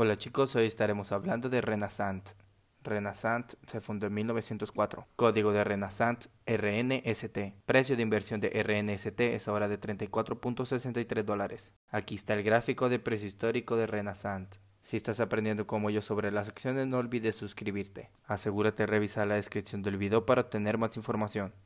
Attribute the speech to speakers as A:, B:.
A: Hola chicos, hoy estaremos hablando de Renaissance. Renaissance se fundó en 1904. Código de Renasant RNST. Precio de inversión de RNST es ahora de 34.63 dólares. Aquí está el gráfico de precio histórico de Renaissance. Si estás aprendiendo como yo sobre las acciones, no olvides suscribirte. Asegúrate de revisar la descripción del video para obtener más información.